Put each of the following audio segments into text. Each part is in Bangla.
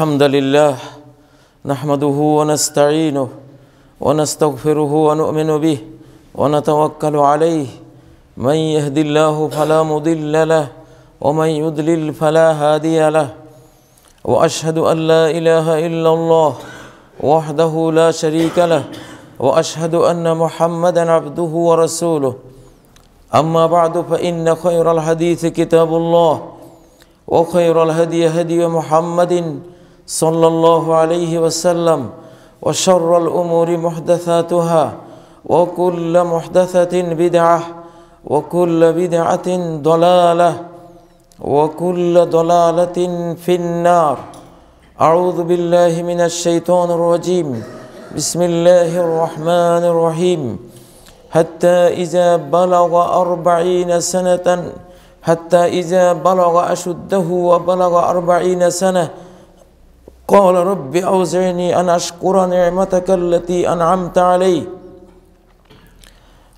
الحمد لله نحمده ونستعينه ونستغفره ونؤمن به ونتوكل عليه من يهد الله فلا مضل له ومن يضلل فلا هادي له واشهد ان لا اله الا الله وحده لا شريك له واشهد ان محمدا عبده ورسوله اما بعد فان خير الحديث كتاب الله وخير الهدي هدي محمد صلى الله عليه وسلم وشر الأمور محدثاتها وكل محدثة بدعة وكل بدعة ضلالة وكل ضلالة في النار أعوذ بالله من الشيطان الرجيم بسم الله الرحمن الرحيم حتى إذا بلغ أربعين سنة حتى إذا بلغ أشده وبلغ أربعين سنة قال رب أوزعني أن أشكر نعمتك التي أنعمت علي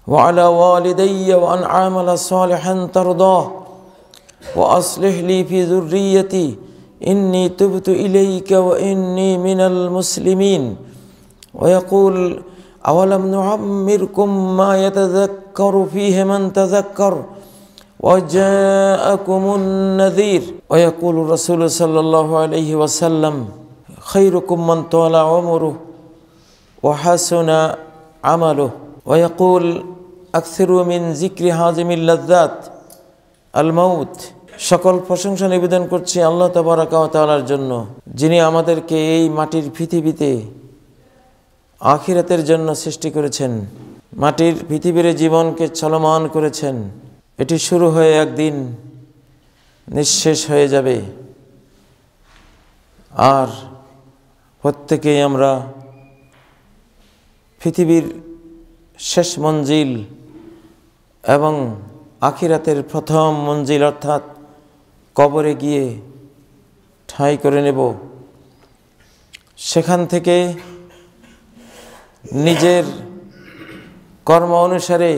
وعلى والدي وأن أعمل صالحا ترضاه وأصلح لي في ذريتي إني تبت إليك وإني من المسلمين ويقول أولم نعمركم ما يتذكر فيه من تذكر وجاءكم النذير ويقول الرسول صلى الله عليه وسلم খৈরকুম্মন ও ওমরু ওহাসনা আমালু ওয়াকুল আকসিরুমিন জিক্রি হাজিমিল্লাদ আল মৌত সকল প্রশংসা নিবেদন করছি আল্লাহ তবরাকালার জন্য যিনি আমাদেরকে এই মাটির পৃথিবীতে আখিরাতের জন্য সৃষ্টি করেছেন মাটির পৃথিবীর জীবনকে চলমান করেছেন এটি শুরু হয়ে একদিন নিঃশেষ হয়ে যাবে আর প্রত্যেকেই আমরা পৃথিবীর শেষ মঞ্জিল এবং আখিরাতের প্রথম মঞ্জিল অর্থাৎ কবরে গিয়ে ঠাঁই করে নেব সেখান থেকে নিজের কর্ম অনুসারে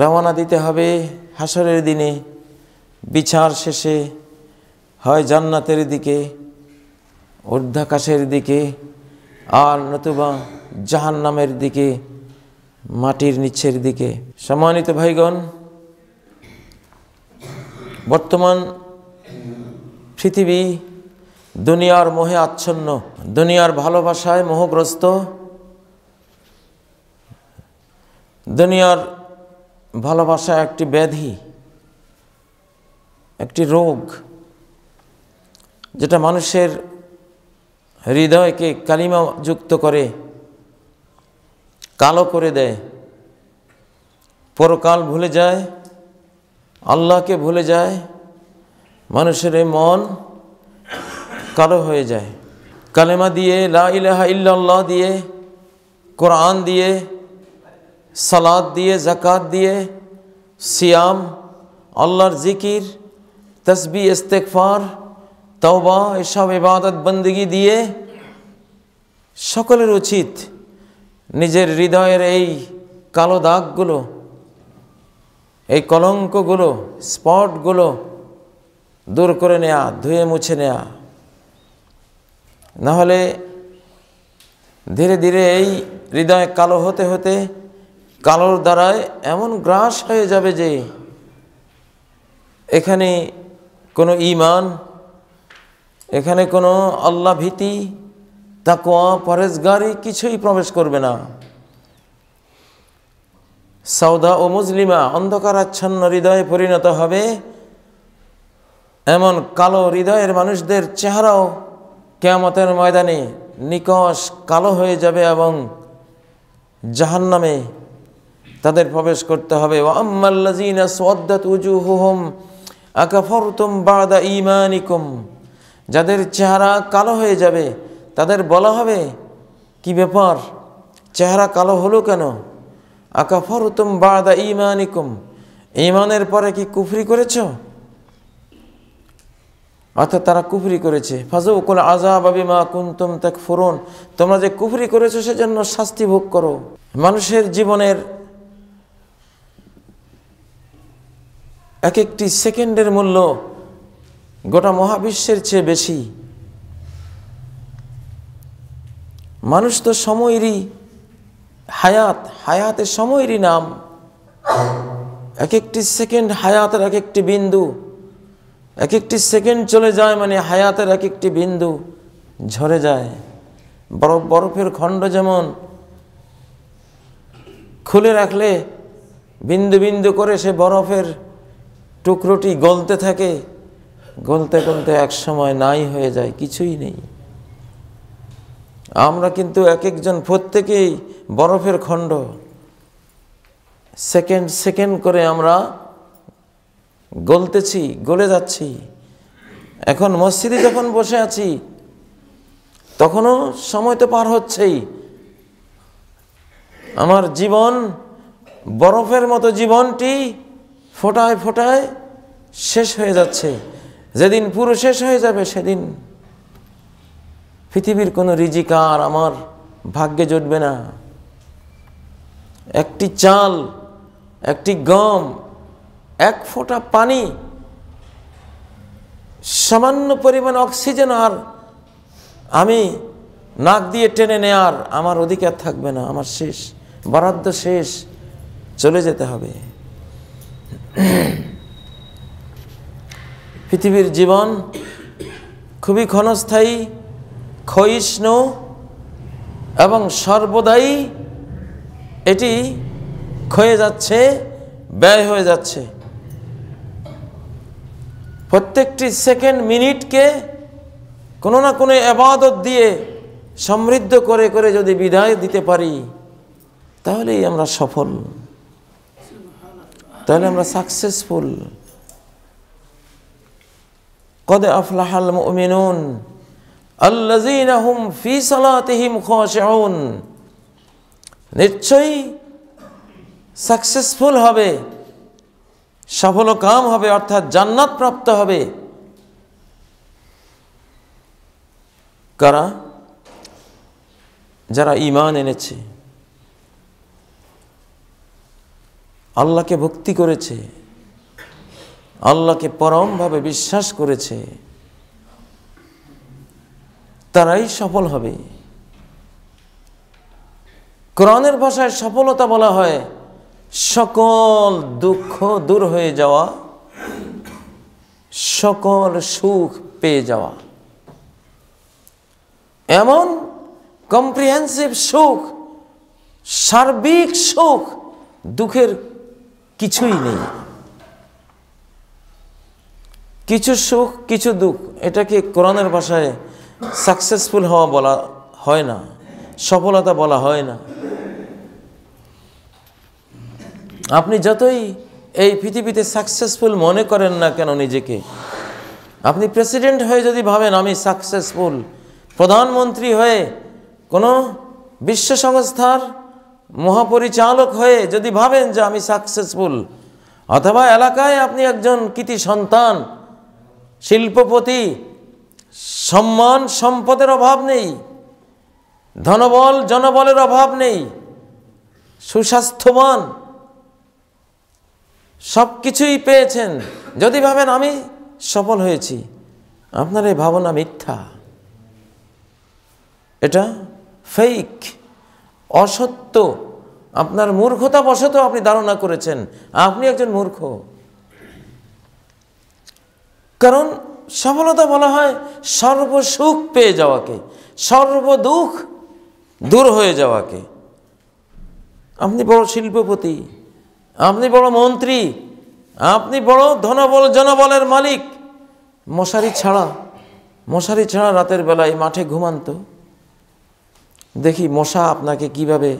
রওনা দিতে হবে হাসরের দিনে বিচার শেষে হয় জান্নাতের দিকে ঊর্ধ্বাকাশের দিকে আর নতুবা জাহান নামের দিকে মাটির নিচের দিকে সম্মানিত ভাইগণ বর্তমান পৃথিবী দুনিয়ার মোহে আচ্ছন্ন দুনিয়ার ভালোবাসায় মোহগ্রস্ত দুনিয়ার ভালোবাসা একটি ব্যাধি একটি রোগ যেটা মানুষের হৃদয়কে কালিমা যুক্ত করে কালো করে দেয় পরকাল ভুলে যায় আল্লাহকে ভুলে যায় মানুষের মন কালো হয়ে যায় কালেমা দিয়ে লা ইলাহা ইল্লাল্লাহ দিয়ে কোরআন দিয়ে সালাদ দিয়ে জাকাত দিয়ে সিয়াম আল্লাহর জিকির তসবি ইস্তেকফার তওবা এসব ইবাদত বন্দিগি দিয়ে সকলের উচিত নিজের হৃদয়ের এই কালো দাগগুলো এই কলঙ্কগুলো স্পটগুলো দূর করে নেয়া ধুয়ে মুছে নেয়া নাহলে ধীরে ধীরে এই হৃদয় কালো হতে হতে কালোর দ্বারায় এমন গ্রাস হয়ে যাবে যে এখানে কোনো ইমান এখানে কোনো আল্লাহ ভীতি তাকোয়া পরেজগারি কিছুই প্রবেশ করবে না সৌদা ও মুজলিমা অন্ধকারাচ্ছন্ন হৃদয়ে পরিণত হবে এমন কালো হৃদয়ের মানুষদের চেহারাও কেয়ামতের ময়দানে নিকশ কালো হয়ে যাবে এবং জাহান্নামে তাদের প্রবেশ করতে হবে ওয়াম্মাল্লাজিনা সোয়াদ্দাত উজু হুহম আকাফরতুম বাদা ইমানিকুম যাদের চেহারা কালো হয়ে যাবে তাদের বলা হবে কি ব্যাপার চেহারা কালো হলো কেন আকাফর তুম বাদা ইমানিকুম ইমানের পরে কি কুফরি করেছ অর্থাৎ তারা কুফরি করেছে ফাজুকুল আজাব মা কুন্তুম ত্যাগ ফুরুন তোমরা যে কুফরি করেছো সেজন্য শাস্তি ভোগ করো মানুষের জীবনের এক একটি সেকেন্ডের মূল্য গোটা মহাবিশ্বের চেয়ে বেশি মানুষ তো সময়েরই হায়াত হায়াতে সময়েরই নাম এক একটি সেকেন্ড হায়াতের এক একটি বিন্দু এক একটি সেকেন্ড চলে যায় মানে হায়াতের এক একটি বিন্দু ঝরে যায় বরফ বরফের খণ্ড যেমন খুলে রাখলে বিন্দু বিন্দু করে সে বরফের টুকরোটি গলতে থাকে গুনতে গুনতে এক সময় নাই হয়ে যায় কিছুই নেই আমরা কিন্তু এক একজন প্রত্যেকেই বরফের খণ্ড সেকেন্ড সেকেন্ড করে আমরা গলতেছি গলে যাচ্ছি এখন মসজিদে যখন বসে আছি তখনও সময় তো পার হচ্ছেই আমার জীবন বরফের মতো জীবনটি ফোটায় ফোটায় শেষ হয়ে যাচ্ছে যেদিন পুরো শেষ হয়ে যাবে সেদিন পৃথিবীর কোনো রিজিকার আর আমার ভাগ্যে জুটবে না একটি চাল একটি গম এক ফোঁটা পানি সামান্য পরিমাণ অক্সিজেন আর আমি নাক দিয়ে টেনে নেয়ার আমার অধিকার থাকবে না আমার শেষ বরাদ্দ শেষ চলে যেতে হবে পৃথিবীর জীবন খুবই ক্ষণস্থায়ী ক্ষয়িষ্ণু এবং সর্বদাই এটি ক্ষয়ে যাচ্ছে ব্যয় হয়ে যাচ্ছে প্রত্যেকটি সেকেন্ড মিনিটকে কোনো না কোনো আবাদত দিয়ে সমৃদ্ধ করে করে যদি বিদায় দিতে পারি তাহলেই আমরা সফল তাহলে আমরা সাকসেসফুল قد أفلح المؤمنون الذين هم في صلاتهم خاشعون নিশ্চয়ই সাকসেসফুল হবে কাম হবে অর্থাৎ জান্নাত প্রাপ্ত হবে কারা যারা ইমান এনেছে আল্লাহকে ভক্তি করেছে আল্লাহকে পরমভাবে বিশ্বাস করেছে তারাই সফল হবে কোরআনের ভাষায় সফলতা বলা হয় সকল দুঃখ দূর হয়ে যাওয়া সকল সুখ পেয়ে যাওয়া এমন কম্প্রিহেন্সিভ সুখ সার্বিক সুখ দুঃখের কিছুই নেই কিছু সুখ কিছু দুঃখ এটাকে কোরআনের ভাষায় সাকসেসফুল হওয়া বলা হয় না সফলতা বলা হয় না আপনি যতই এই পৃথিবীতে সাকসেসফুল মনে করেন না কেন নিজেকে আপনি প্রেসিডেন্ট হয়ে যদি ভাবেন আমি সাকসেসফুল প্রধানমন্ত্রী হয়ে কোনো বিশ্ব সংস্থার মহাপরিচালক হয়ে যদি ভাবেন যে আমি সাকসেসফুল অথবা এলাকায় আপনি একজন কৃতি সন্তান শিল্পপতি সম্মান সম্পদের অভাব নেই ধনবল জনবলের অভাব নেই সুস্বাস্থ্যবান সব কিছুই পেয়েছেন যদি ভাবেন আমি সফল হয়েছি আপনার এই ভাবনা মিথ্যা এটা ফেক অসত্য আপনার মূর্খতাবশত আপনি ধারণা করেছেন আপনি একজন মূর্খ কারণ সফলতা বলা হয় সর্বসুখ পেয়ে যাওয়াকে সর্বদুঃখ দূর হয়ে যাওয়াকে আপনি বড় শিল্পপতি আপনি বড় মন্ত্রী আপনি বড় ধনবল জনবলের মালিক মশারি ছাড়া মশারি ছাড়া রাতের বেলায় মাঠে ঘুমান্ত দেখি মশা আপনাকে কিভাবে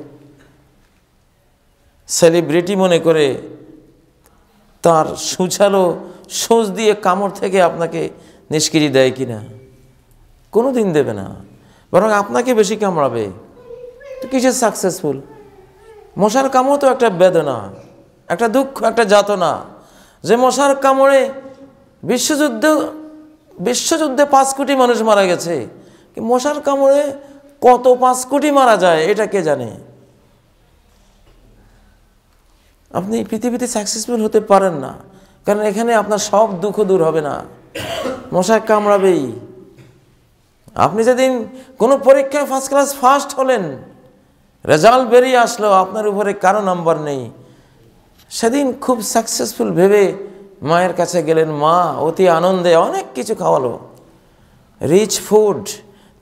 সেলিব্রিটি মনে করে তার সুচালো সোজ দিয়ে কামড় থেকে আপনাকে নিষ্কিরি দেয় কি না কোনো দিন দেবে না বরং আপনাকে বেশি কামড়াবে তো কিসের সাকসেসফুল মশার কামড় তো একটা বেদনা একটা দুঃখ একটা যাতনা যে মশার কামড়ে বিশ্বযুদ্ধ বিশ্বযুদ্ধে পাঁচ কোটি মানুষ মারা গেছে মশার কামড়ে কত পাঁচ কোটি মারা যায় এটা কে জানে আপনি পৃথিবীতে সাকসেসফুল হতে পারেন না কারণ এখানে আপনার সব দুঃখ দূর হবে না মশা কামড়াবেই আপনি যেদিন কোনো পরীক্ষায় ফার্স্ট ক্লাস ফার্স্ট হলেন রেজাল্ট বেরিয়ে আসলো আপনার উপরে কারো নাম্বার নেই সেদিন খুব সাকসেসফুল ভেবে মায়ের কাছে গেলেন মা অতি আনন্দে অনেক কিছু খাওয়ালো রিচ ফুড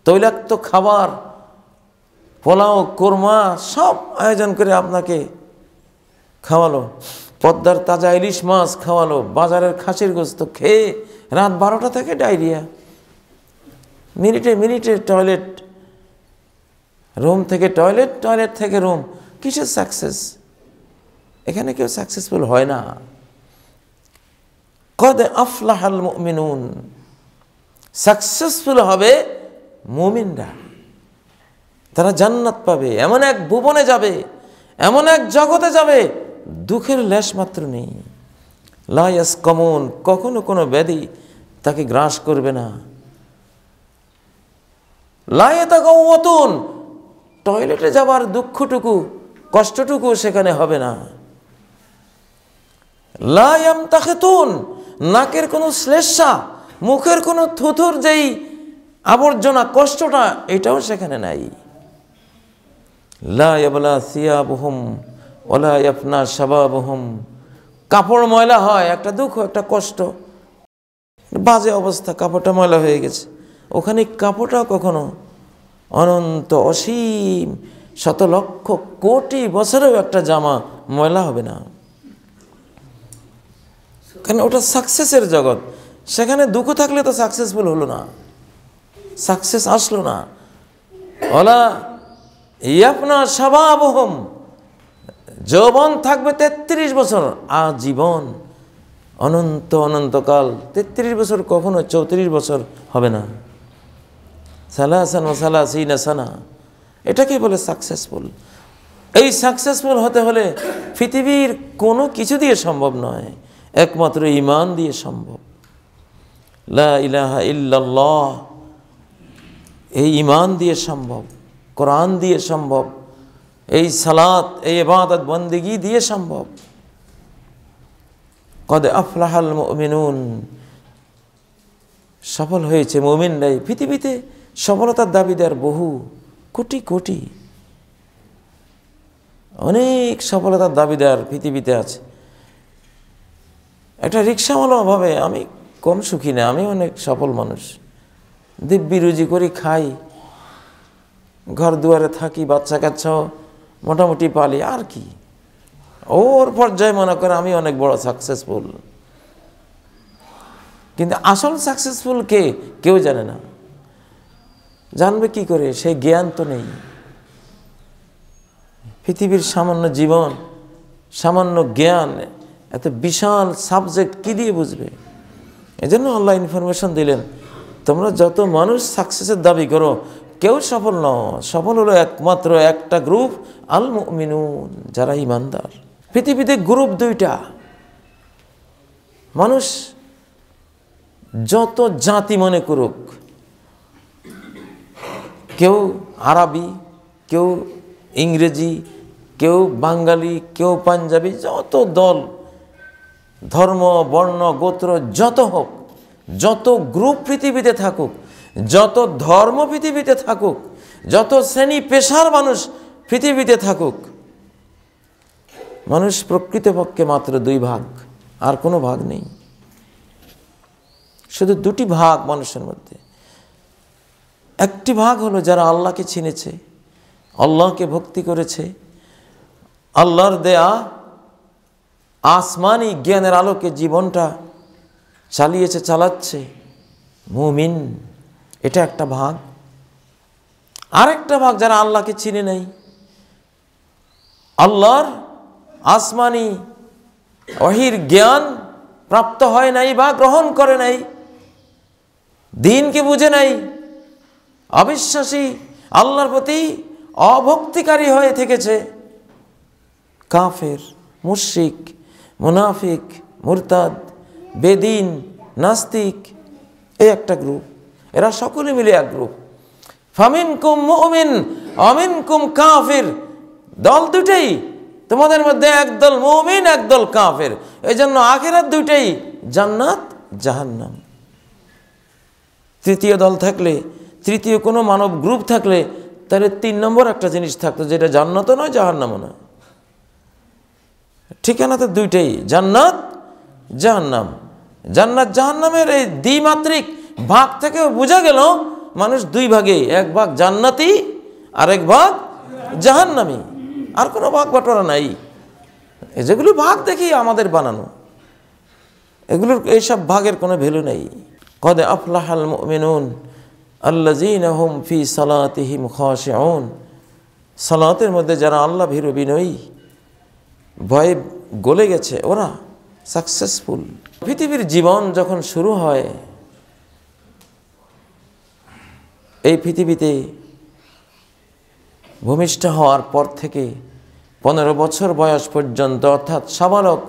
তৈলাক্ত খাবার পোলাও কোরমা সব আয়োজন করে আপনাকে খাওয়ালো পদ্মার তাজা ইলিশ মাছ খাওয়ালো বাজারের খাসির গোস্ত খেয়ে রাত বারোটা থেকে ডায়রিয়া মিনিটে মিনিটে টয়লেট রুম থেকে টয়লেট টয়লেট থেকে রুম কিসের সাকসেস এখানে কেউ সাকসেসফুল হয় না কদে আফলাহাল মিনুন সাকসেসফুল হবে মুমিনরা তারা জান্নাত পাবে এমন এক ভুবনে যাবে এমন এক জগতে যাবে দুঃখের লেশমাত্র নেই লায়াস কমন কখনো কোনো ব্যাধি তাকে গ্রাস করবে না লায়ে তাকে অতন টয়লেটে যাবার দুঃখটুকু কষ্টটুকু সেখানে হবে না লায়াম তাকে তুন নাকের কোনো শ্লেষা মুখের কোনো থুথুর যেই আবর্জনা কষ্টটা এটাও সেখানে নাই লা ইয়াবলা সিয়াবহুম ওলা ইয়াফনা সাবাবহম কাপড় ময়লা হয় একটা দুঃখ একটা কষ্ট বাজে অবস্থা কাপড়টা ময়লা হয়ে গেছে ওখানে কাপড়টা কখনো অনন্ত অসীম শত লক্ষ কোটি বছরেও একটা জামা ময়লা হবে না কেন ওটা সাকসেসের জগৎ সেখানে দুঃখ থাকলে তো সাকসেসফুল হলো না সাকসেস আসলো না ওলা ইয়াপনা সবাবহম যৌবন থাকবে তেত্রিশ বছর আজীবন অনন্ত অনন্তকাল তেত্রিশ বছর কখনো চৌত্রিশ বছর হবে না সালাহান সালা সালাহিনা সানা এটাকেই বলে সাকসেসফুল এই সাকসেসফুল হতে হলে পৃথিবীর কোনো কিছু দিয়ে সম্ভব নয় একমাত্র ইমান দিয়ে সম্ভব লা ইলাহা ইল্লাল্লাহ এই ইমান দিয়ে সম্ভব কোরআন দিয়ে সম্ভব এই সালাত এই এবাদত বন্দিগি দিয়ে সম্ভব কদে আফলাহাল মিনুন সফল হয়েছে মোমিনরাই পৃথিবীতে সফলতার দাবিদার বহু কোটি কোটি অনেক সফলতার দাবিদার পৃথিবীতে আছে একটা রিক্সাওয়ালা অভাবে আমি কম সুখী না আমি অনেক সফল মানুষ দিব্যি রুজি করি খাই ঘর দুয়ারে থাকি বাচ্চা কাচ্চাও মোটামুটি পালি আর কি ওর পর্যায়ে মনে করে আমি অনেক বড় সাকসেসফুল কিন্তু আসল সাকসেসফুল কে কেউ জানে না জানবে কি করে সে জ্ঞান তো নেই পৃথিবীর সামান্য জীবন সামান্য জ্ঞান এত বিশাল সাবজেক্ট কি দিয়ে বুঝবে এজন্য আল্লাহ ইনফরমেশন দিলেন তোমরা যত মানুষ সাকসেসের দাবি করো কেউ সফল নয় সফল হলো একমাত্র একটা গ্রুপ আল মিনুন যারা ইমানদার পৃথিবীতে গ্রুপ দুইটা মানুষ যত জাতি মনে করুক কেউ আরবি কেউ ইংরেজি কেউ বাঙালি কেউ পাঞ্জাবি যত দল ধর্ম বর্ণ গোত্র যত হোক যত গ্রুপ পৃথিবীতে থাকুক যত ধর্ম পৃথিবীতে থাকুক যত শ্রেণী পেশার মানুষ পৃথিবীতে থাকুক মানুষ প্রকৃতপক্ষে মাত্র দুই ভাগ আর কোনো ভাগ নেই শুধু দুটি ভাগ মানুষের মধ্যে একটি ভাগ হলো যারা আল্লাহকে চিনেছে আল্লাহকে ভক্তি করেছে আল্লাহর দেয়া আসমানি জ্ঞানের আলোকে জীবনটা চালিয়েছে চালাচ্ছে মুমিন এটা একটা ভাগ আর একটা ভাগ যারা আল্লাহকে চিনে নেই আল্লাহর আসমানি অহির জ্ঞান প্রাপ্ত হয় নাই বা গ্রহণ করে নাই দিনকে বুঝে নাই অবিশ্বাসী আল্লাহর প্রতি অভক্তিকারী হয়ে থেকেছে কাফের মুশিক মুনাফিক মুরতাদ বেদিন নাস্তিক এই একটা গ্রুপ এরা সকলে মিলে এক গ্রুপ ফামিন কুম মুমিন অমিন কুম কাফির দল দুটেই তোমাদের মধ্যে একদল মুমিন একদল কাফের এই জন্য আখেরাত দুইটাই জান্নাত জাহান্নাম তৃতীয় দল থাকলে তৃতীয় কোনো মানব গ্রুপ থাকলে তাহলে তিন নম্বর একটা জিনিস থাকতো যেটা জান্নাতও নয় জাহান্নামও নয় ঠিকানা তো দুইটাই জান্নাত জাহান্নাম জান্নাত জাহান্নামের এই দ্বিমাত্রিক ভাগ থেকে বোঝা গেল মানুষ দুই ভাগে এক ভাগ জান্নাতি এক ভাগ জাহান্নামি আর কোনো ভাগ বাটোয়ারা নাই যেগুলো ভাগ দেখি আমাদের বানানো এগুলোর এইসব ভাগের কোনো ভ্যালু নেই কদে আফলাহাল মেনুন আল্লাহ ফি সালাতিহিম খাশেউন সালাতের মধ্যে যারা আল্লাহ ভীর বিনয়ী ভয়ে গলে গেছে ওরা সাকসেসফুল পৃথিবীর জীবন যখন শুরু হয় এই পৃথিবীতে ভূমিষ্ঠ হওয়ার পর থেকে পনেরো বছর বয়স পর্যন্ত অর্থাৎ সাবালক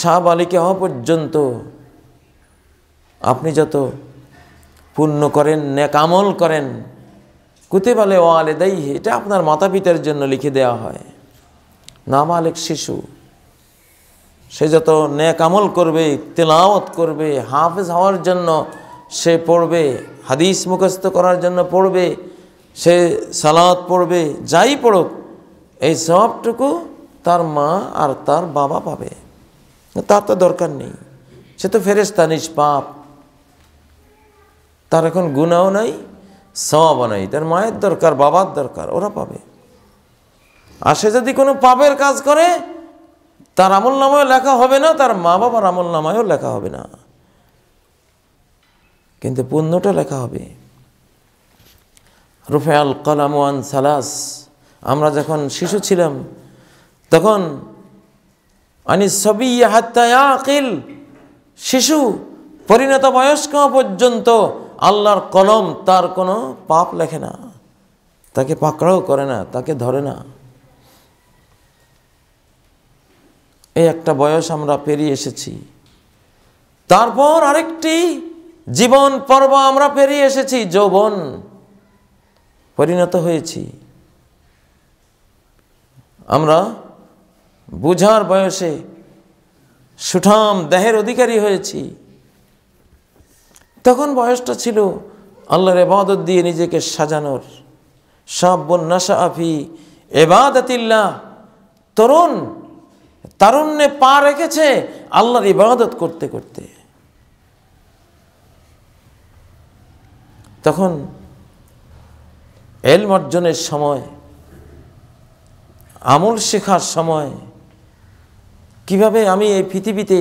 সাবালিকে হওয়া পর্যন্ত আপনি যত পুণ্য করেন নেকামল করেন বলে ও দেয় এটা আপনার মাতা পিতার জন্য লিখে দেওয়া হয় নাবালেক শিশু সে যত ন্যাকামল করবে তেলাওয়াত করবে হাফেজ হওয়ার জন্য সে পড়বে হাদিস মুখস্থ করার জন্য পড়বে সে সালাত পড়বে যাই পড়ুক এই সবটুকু তার মা আর তার বাবা পাবে তার তো দরকার নেই সে তো ফেরেস্তা পাপ তার এখন গুণাও নাই সবাবও নাই তার মায়ের দরকার বাবার দরকার ওরা পাবে আর সে যদি কোনো পাপের কাজ করে তার আমল নামায়ও লেখা হবে না তার মা বাবার আমল নামায়ও লেখা হবে না কিন্তু পূর্ণটা লেখা হবে রুফে আল কালাম ওয়ান সালাস আমরা যখন শিশু ছিলাম তখন আনি সবই আকিল শিশু পরিণত বয়স্ক পর্যন্ত আল্লাহর কলম তার কোনো পাপ লেখে না তাকে পাকড়াও করে না তাকে ধরে না এই একটা বয়স আমরা পেরিয়ে এসেছি তারপর আরেকটি জীবন পর্ব আমরা পেরিয়ে এসেছি যৌবন পরিণত হয়েছি আমরা বুঝার বয়সে সুঠাম দেহের অধিকারী হয়েছি তখন বয়সটা ছিল আল্লাহর এবাদত দিয়ে নিজেকে সাজানোর সাব্বন্যাসা আফি এবাদতিল্লা তরুণ তারুণ্যে পা রেখেছে আল্লাহর ইবাদত করতে করতে তখন এলম অর্জনের সময় আমল শেখার সময় কিভাবে আমি এই পৃথিবীতে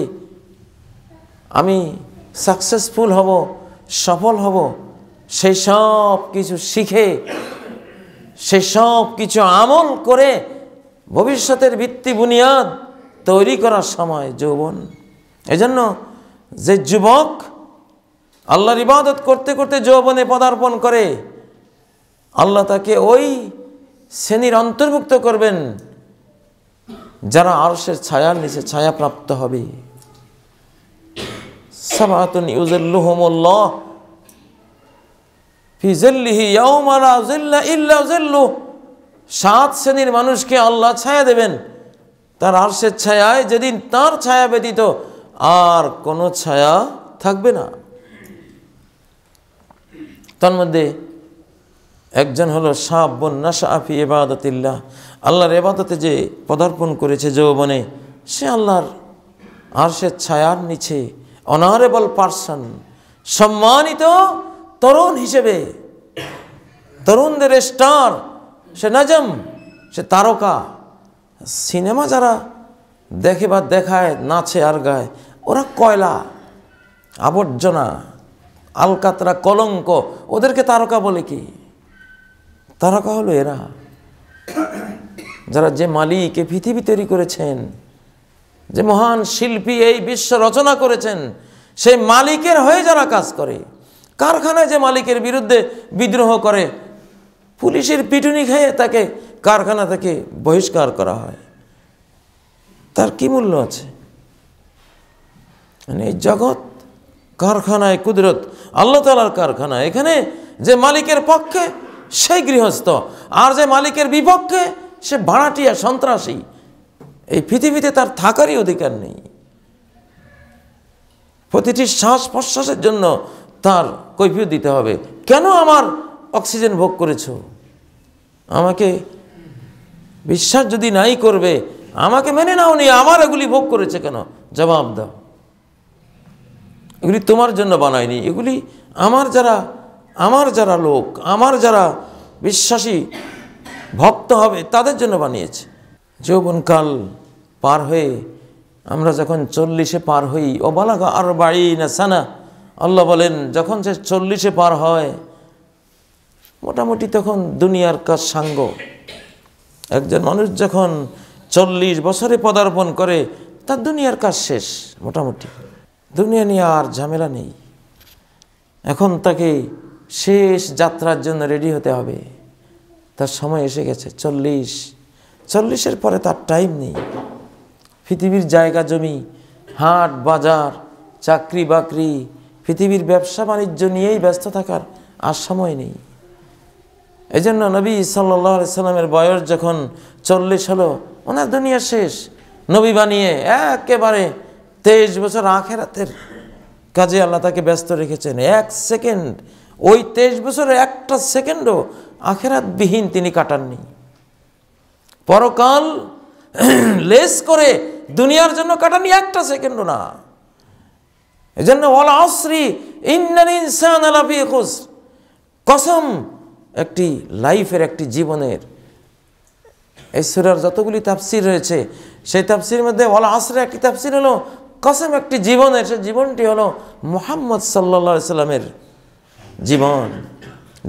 আমি সাকসেসফুল হব সফল হব সেই সব কিছু শিখে সেই সব কিছু আমল করে ভবিষ্যতের ভিত্তি বুনিয়াদ তৈরি করার সময় যৌবন এজন্য যে যুবক আল্লাহর ইবাদত করতে করতে যৌবনে পদার্পণ করে আল্লাহ তাকে ওই শ্রেণীর অন্তর্ভুক্ত করবেন যারা আরসের ছায়ার নিচে ছায়া প্রাপ্ত হবে সাত শ্রেণীর মানুষকে আল্লাহ ছায়া দেবেন তার আরসের ছায়ায় যেদিন তার ছায়া ব্যতীত আর কোনো ছায়া থাকবে না তার মধ্যে একজন হলো সাহ বন্যা সাহাফি এবাদতিল্লাহ আল্লাহর এবাদতে যে পদার্পণ করেছে যৌবনে সে আল্লাহর আর সে ছায়ার নিচে অনারেবল পার্সন সম্মানিত তরুণ হিসেবে তরুণদের স্টার সে নাজম সে তারকা সিনেমা যারা দেখে বা দেখায় নাচে আর গায় ওরা কয়লা আবর্জনা আলকাতরা কলঙ্ক ওদেরকে তারকা বলে কি তারকা হলো এরা যারা যে মালিক এ পৃথিবী তৈরি করেছেন যে মহান শিল্পী এই বিশ্ব রচনা করেছেন সেই মালিকের হয়ে যারা কাজ করে কারখানায় যে মালিকের বিরুদ্ধে বিদ্রোহ করে পুলিশের পিটুনি খেয়ে তাকে কারখানা থেকে বহিষ্কার করা হয় তার কি মূল্য আছে মানে এই জগৎ কারখানায় কুদরত আল্লাহ তালার কারখানা এখানে যে মালিকের পক্ষে সেই গৃহস্থ আর যে মালিকের বিপক্ষে সে ভাড়াটিয়া সন্ত্রাসী এই পৃথিবীতে তার থাকারই অধিকার নেই প্রতিটি শ্বাস প্রশ্বাসের জন্য তার কৈফিয়ত দিতে হবে কেন আমার অক্সিজেন ভোগ করেছ আমাকে বিশ্বাস যদি নাই করবে আমাকে মেনে নাও নি আমার এগুলি ভোগ করেছে কেন জবাব দাও এগুলি তোমার জন্য বানায়নি এগুলি আমার যারা আমার যারা লোক আমার যারা বিশ্বাসী ভক্ত হবে তাদের জন্য বানিয়েছে যৌবনকাল পার হয়ে আমরা যখন চল্লিশে পার হই বলা আর বাড়ি না সানা আল্লাহ বলেন যখন সে চল্লিশে পার হয় মোটামুটি তখন দুনিয়ার কাজ সাঙ্গ একজন মানুষ যখন চল্লিশ বছরে পদার্পণ করে তার দুনিয়ার কাজ শেষ মোটামুটি দুনিয়া নিয়ে আর ঝামেলা নেই এখন তাকে শেষ যাত্রার জন্য রেডি হতে হবে তার সময় এসে গেছে চল্লিশ চল্লিশের পরে তার টাইম নেই পৃথিবীর জায়গা জমি হাট বাজার চাকরি বাকরি পৃথিবীর ব্যবসা বাণিজ্য নিয়েই ব্যস্ত থাকার আর সময় নেই এই জন্য নবী সাল্লাহ সাল্লামের বয়স যখন চল্লিশ হলো ওনার দুনিয়া শেষ নবী বানিয়ে একেবারে তেইশ বছর আখেরাতের কাজে আল্লাহ তাকে ব্যস্ত রেখেছেন এক সেকেন্ড ওই তেইশ বছরের একটা সেকেন্ডও আখেরাতবিহীন তিনি কাটাননি পরকাল লেস করে দুনিয়ার জন্য কাটানি একটা সেকেন্ডও না এই জন্য আসরি ইন্নাল ইনসান আলাফি কসম একটি লাইফের একটি জীবনের ঈশ্বরের যতগুলি তাফসির রয়েছে সেই তাফসির মধ্যে অলা আসরের একটি তাফসির হলো কসম একটি জীবনের সে জীবনটি হলো মোহাম্মদ সাল্লা সাল্লামের জীবন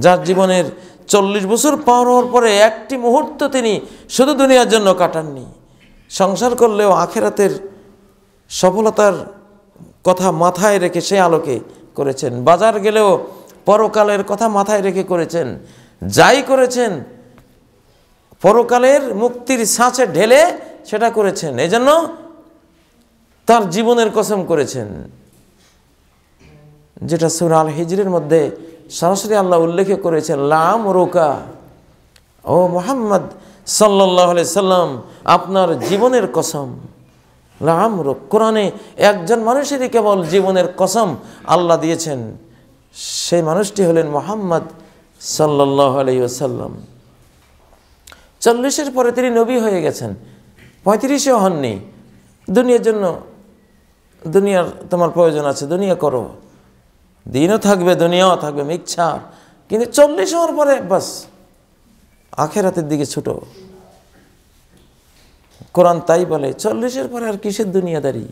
যার জীবনের চল্লিশ বছর পার হওয়ার পরে একটি মুহূর্ত তিনি শুধু দুনিয়ার জন্য কাটাননি সংসার করলেও আখেরাতের সফলতার কথা মাথায় রেখে সে আলোকে করেছেন বাজার গেলেও পরকালের কথা মাথায় রেখে করেছেন যাই করেছেন পরকালের মুক্তির সাঁচে ঢেলে সেটা করেছেন এজন্য তার জীবনের কসম করেছেন যেটা সুর আল হিজরের মধ্যে সরাসরি আল্লাহ উল্লেখ করেছেন লাম রোকা ও মোহাম্মদ সাল্লাহ সাল্লাম আপনার জীবনের কসম লাম রোক কোরআনে একজন মানুষেরই কেবল জীবনের কসম আল্লাহ দিয়েছেন সেই মানুষটি হলেন মোহাম্মদ সাল্লাহ আলাইসাল্লাম চল্লিশের পরে তিনি নবী হয়ে গেছেন পঁয়ত্রিশেও হননি দুনিয়ার জন্য দুনিয়ার তোমার প্রয়োজন আছে দুনিয়া করো দিনও থাকবে দুনিয়াও থাকবে মিচ্ছা কিন্তু চল্লিশ হওয়ার পরে বাস আখেরাতের দিকে ছুটো কোরআন তাই বলে চল্লিশের পরে আর কিসের দুনিয়াদারি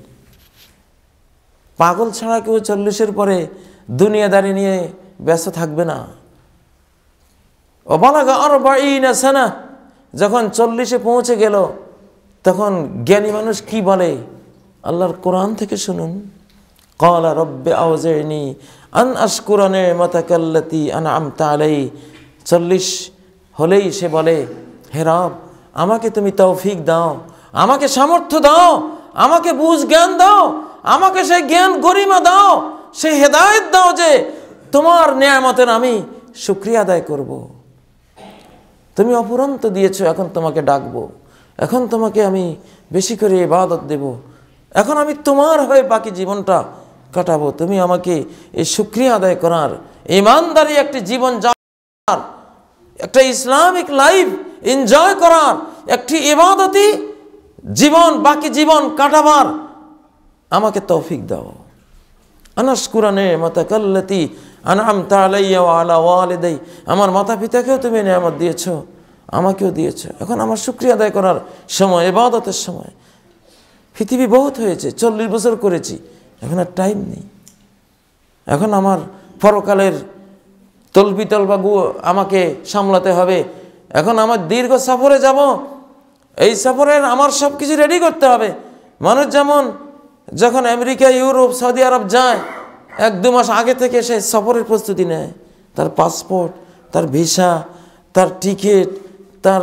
পাগল ছাড়া কেউ চল্লিশের পরে দুনিয়াদারি নিয়ে ব্যস্ত থাকবে না ও বলা না যখন চল্লিশে পৌঁছে গেল তখন জ্ঞানী মানুষ কি বলে আল্লাহর কোরআন থেকে শুনুন কলা রব্বে আওজাইনি আন আশকুরানে মাতাকাল্লাতি আন আমতা আলাই চল্লিশ হলেই সে বলে হে রব আমাকে তুমি তৌফিক দাও আমাকে সামর্থ্য দাও আমাকে বুঝ জ্ঞান দাও আমাকে সে জ্ঞান গরিমা দাও সে হেদায়ত দাও যে তোমার নেয়ামতের আমি সুক্রিয়া আদায় করব। তুমি অপুরন্ত দিয়েছ এখন তোমাকে ডাকবো এখন তোমাকে আমি বেশি করে ইবাদত দেবো এখন আমি তোমার হয়ে বাকি জীবনটা কাটাবো তুমি আমাকে এই সুক্রিয়া আদায় করার ইমানদারি একটি জীবন যাওয়ার একটা ইসলামিক লাইফ এনজয় করার একটি ইবাদতি জীবন বাকি জীবন কাটাবার আমাকে তৌফিক দাও আনাস কুরানে মাতা কাল্লতি আনাম তালাইয়া আলা দেই আমার মাতা পিতাকেও তুমি নিয়ামত দিয়েছ আমাকেও দিয়েছ এখন আমার শুক্রিয়া আদায় করার সময় এবাদতের সময় পৃথিবী বহুত হয়েছে চল্লিশ বছর করেছি এখন আর টাইম নেই এখন আমার পরকালের তলবিতল বা গু আমাকে সামলাতে হবে এখন আমার দীর্ঘ সফরে যাব এই সফরের আমার সব কিছু রেডি করতে হবে মানুষ যেমন যখন আমেরিকা ইউরোপ সৌদি আরব যায় এক দু মাস আগে থেকে সে সফরের প্রস্তুতি নেয় তার পাসপোর্ট তার ভিসা তার টিকিট তার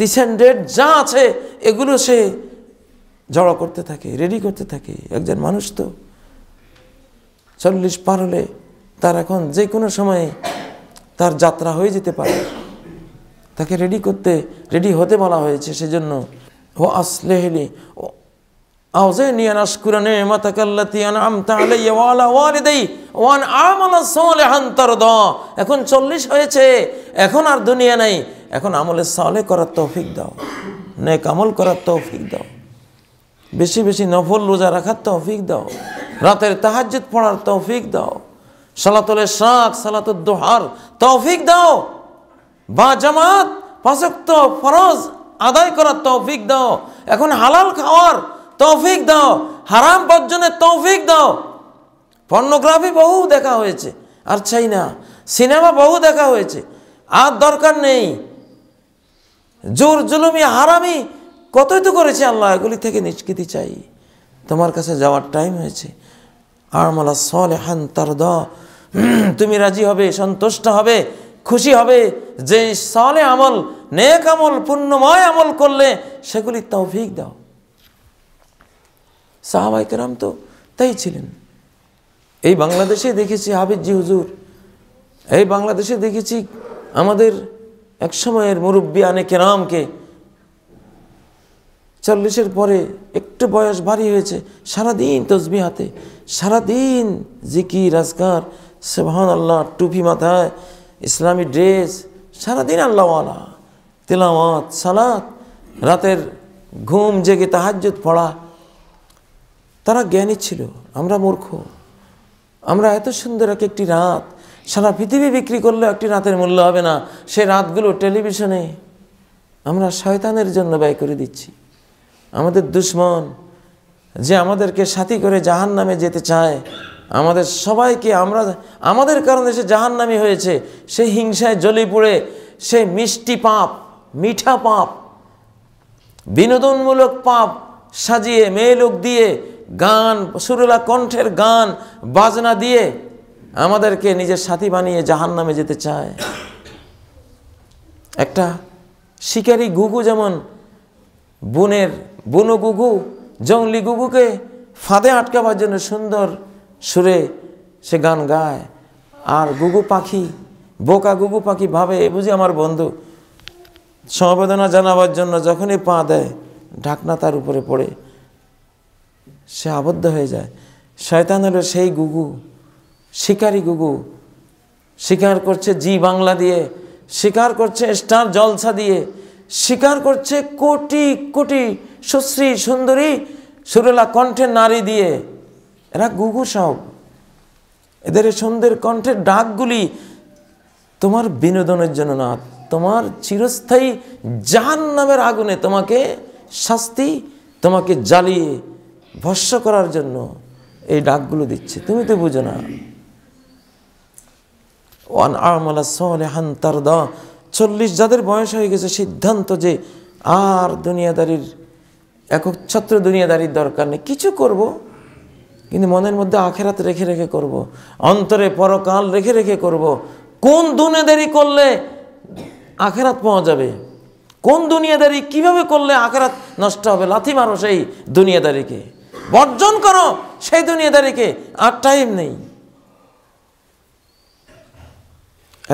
ডিসেন্ডেড যা আছে এগুলো সে জড়ো করতে থাকে রেডি করতে থাকে একজন মানুষ তো চল্লিশ পার হলে তার এখন যে কোনো সময়ে তার যাত্রা হয়ে যেতে পারে তাকে রেডি করতে রেডি হতে বলা হয়েছে সেজন্য ও আসলেহলি أوزعني এখন চল্লিশ হয়েছে এখন আর দুনিয়া নাই এখন আমলে সালে করার তৌফিক দাও নেক আমল করার তৌফিক দাও বেশি বেশি নফল রোজা রাখার তৌফিক দাও রাতের তাহাজ্জুদ পড়ার তৌফিক দাও সালাতুল শাক সালাতুল দোহার তৌফিক দাও বা জামাত পাশক্ত ফরজ আদায় করার তৌফিক দাও এখন হালাল খাওয়ার তৌফিক দাও হারাম বর্জনের তৌফিক দাও পর্নোগ্রাফি বহু দেখা হয়েছে আর চাই না সিনেমা বহু দেখা হয়েছে আর দরকার নেই জোর জুলুমি হারামি কতই তো করেছি আল্লাহ এগুলি থেকে নিষ্কৃতি চাই তোমার কাছে যাওয়ার টাইম হয়েছে আমালা সলে হান তার দ তুমি রাজি হবে সন্তুষ্ট হবে খুশি হবে যে সলে আমল নেক আমল পুণ্যময় আমল করলে সেগুলি তৌফিক দাও সাহাবাই কেরাম তো তাই ছিলেন এই বাংলাদেশে দেখেছি হাবিজি হুজুর এই বাংলাদেশে দেখেছি আমাদের এক সময়ের মুরব্বী আনে কেরামকে চল্লিশের পরে একটু বয়স ভারী হয়েছে সারাদিন তসবি হাতে সারাদিন জিকি রাজগার সেভান আল্লাহ টুপি মাথায় ইসলামী ড্রেস সারাদিন আল্লাহওয়ালা তেলাওয়াত সালাত রাতের ঘুম জেগে তাহাজ্জুদ পড়া তারা জ্ঞানী ছিল আমরা মূর্খ আমরা এত সুন্দর এক একটি রাত সারা পৃথিবী বিক্রি করলেও একটি রাতের মূল্য হবে না সেই রাতগুলো টেলিভিশনে আমরা শয়তানের জন্য ব্যয় করে দিচ্ছি আমাদের দুশ্মন যে আমাদেরকে সাথী করে জাহান নামে যেতে চায় আমাদের সবাইকে আমরা আমাদের কারণে সে জাহান নামে হয়েছে সে হিংসায় জ্বলি পুড়ে সে মিষ্টি পাপ মিঠা পাপ বিনোদনমূলক পাপ সাজিয়ে মেয়ে লোক দিয়ে গান সুরলা কণ্ঠের গান বাজনা দিয়ে আমাদেরকে নিজের সাথী বানিয়ে জাহান নামে যেতে চায় একটা শিকারী ঘুঘু যেমন বুনের বুনো গুগু জঙ্গলি গুগুকে ফাঁদে আটকাবার জন্য সুন্দর সুরে সে গান গায় আর গুগু পাখি বোকা গুগু পাখি ভাবে বুঝি আমার বন্ধু সমবেদনা জানাবার জন্য যখনই পা দেয় ঢাকনা তার উপরে পড়ে সে আবদ্ধ হয়ে যায় শয়তান হলো সেই গুগু শিকারি গুগু শিকার করছে জি বাংলা দিয়ে শিকার করছে স্টার জলসা দিয়ে স্বীকার করছে কোটি কোটি সুশ্রী সুন্দরী সুরেলা কণ্ঠে নারী দিয়ে এরা গুগু সব এদের সন্ধ্যের কণ্ঠের ডাকগুলি তোমার বিনোদনের জন্য না তোমার চিরস্থায়ী জাহান নামের আগুনে তোমাকে শাস্তি তোমাকে জ্বালিয়ে ভস্য করার জন্য এই ডাকগুলো দিচ্ছে তুমি তো বুঝো না ওয়ান আমলা সলে চল্লিশ যাদের বয়স হয়ে গেছে সিদ্ধান্ত যে আর দুনিয়াদারির একক ছত্র দুনিয়াদারির দরকার নেই কিছু করব। কিন্তু মনের মধ্যে আখেরাত রেখে রেখে করব। অন্তরে পরকাল রেখে রেখে করব। কোন দুনিয়াদারি করলে আখেরাত পাওয়া যাবে কোন দুনিয়াদারি কিভাবে করলে আখেরাত নষ্ট হবে লাথি মারো সেই দুনিয়াদারিকে বর্জন করো সেই দুনিয়াদারিকে আর টাইম নেই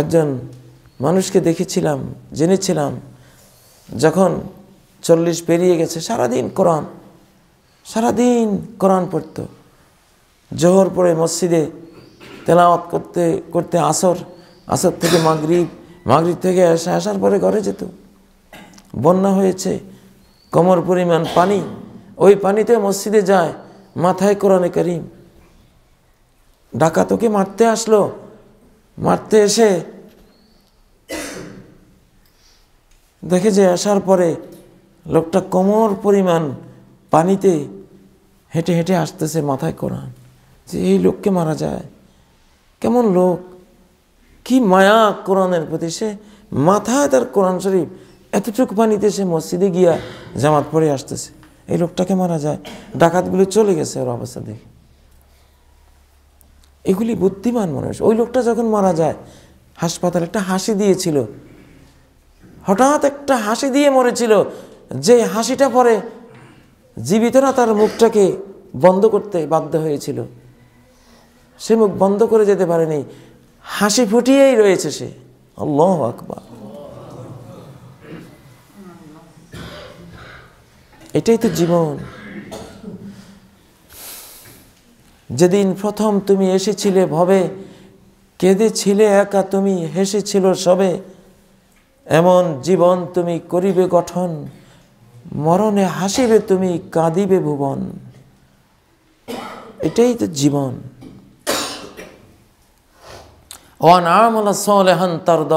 একজন মানুষকে দেখেছিলাম জেনেছিলাম যখন চল্লিশ পেরিয়ে গেছে সারাদিন কোরআন সারাদিন কোরআন পড়ত জোহর পরে মসজিদে তেলাওয়াত করতে করতে আসর আসর থেকে মাগরীব মাগরীব থেকে আসে আসার পরে ঘরে যেত বন্যা হয়েছে কমর পরিমাণ পানি ওই পানিতে মসজিদে যায় মাথায় কোরআনে করিম ডাকা তোকে মারতে আসলো মারতে এসে দেখে যে আসার পরে লোকটা কোমর পরিমাণ পানিতে হেঁটে হেঁটে আসতেছে মাথায় কোরআন যে এই লোককে মারা যায় কেমন লোক কি মায়া কোরআনের প্রতি সে মাথায় তার কোরআন শরীফ এতটুকু পানিতে সে মসজিদে গিয়া জামাত পরে আসতেছে এই লোকটাকে মারা যায় ডাকাতগুলো চলে গেছে ওর অবস্থা দেখে এগুলি বুদ্ধিমান মানুষ ওই লোকটা যখন মারা যায় হাসপাতালে একটা হাসি দিয়েছিল হঠাৎ একটা হাসি দিয়ে মরেছিল যে হাসিটা পরে জীবিতরা তার মুখটাকে বন্ধ করতে বাধ্য হয়েছিল সে মুখ বন্ধ করে যেতে পারেনি হাসি ফুটিয়েই রয়েছে সে আল্লাহ আকবার এটাই তো জীবন যেদিন প্রথম তুমি এসেছিলে ভবে কেঁদেছিলে একা তুমি হেসেছিল সবে এমন জীবন তুমি করিবে গঠন মরণে হাসিবে তুমি কাঁদিবে ভুবন এটাই তো জীবন ওয়ান আমলা সলেহান তার দ